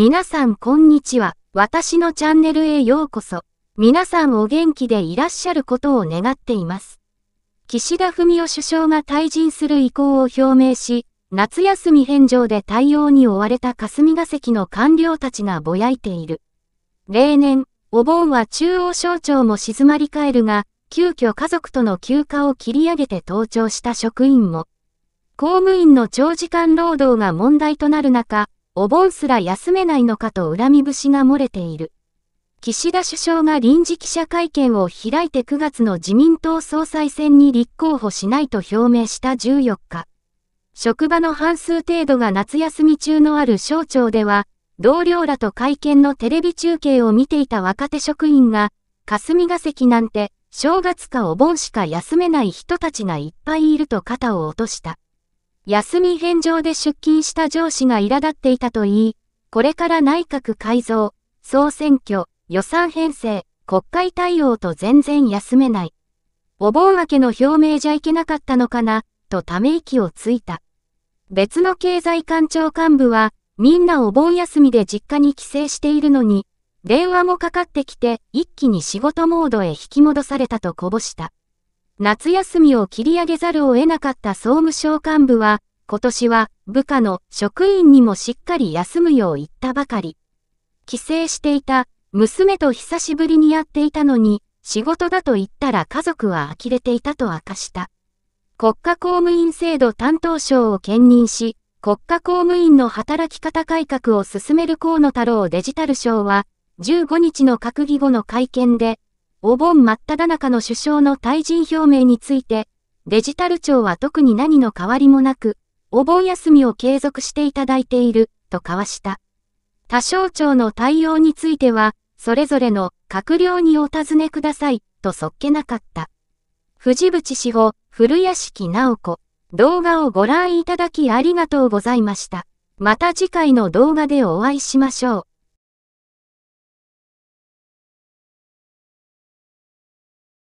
皆さんこんにちは。私のチャンネルへようこそ。皆さんお元気でいらっしゃることを願っています。岸田文雄首相が退陣する意向を表明し、夏休み返上で対応に追われた霞が関の官僚たちがぼやいている。例年、お盆は中央省庁も静まり返るが、急遽家族との休暇を切り上げて登庁した職員も、公務員の長時間労働が問題となる中、お盆すら休めないのかと恨み節が漏れている。岸田首相が臨時記者会見を開いて9月の自民党総裁選に立候補しないと表明した14日。職場の半数程度が夏休み中のある省庁では、同僚らと会見のテレビ中継を見ていた若手職員が、霞が関なんて、正月かお盆しか休めない人たちがいっぱいいると肩を落とした。休み返上で出勤した上司が苛立っていたといい、これから内閣改造、総選挙、予算編成、国会対応と全然休めない。お盆明けの表明じゃいけなかったのかな、とため息をついた。別の経済官庁幹部は、みんなお盆休みで実家に帰省しているのに、電話もかかってきて、一気に仕事モードへ引き戻されたとこぼした。夏休みを切り上げざるを得なかった総務省幹部は、今年は部下の職員にもしっかり休むよう言ったばかり。帰省していた娘と久しぶりにやっていたのに、仕事だと言ったら家族は呆れていたと明かした。国家公務員制度担当省を兼任し、国家公務員の働き方改革を進める河野太郎デジタル省は、15日の閣議後の会見で、お盆真っ只中の首相の退陣表明について、デジタル庁は特に何の変わりもなく、お盆休みを継続していただいている、と交わした。他省庁の対応については、それぞれの閣僚にお尋ねください、とそっけなかった。藤淵氏を、古屋敷直子、動画をご覧いただきありがとうございました。また次回の動画でお会いしましょう。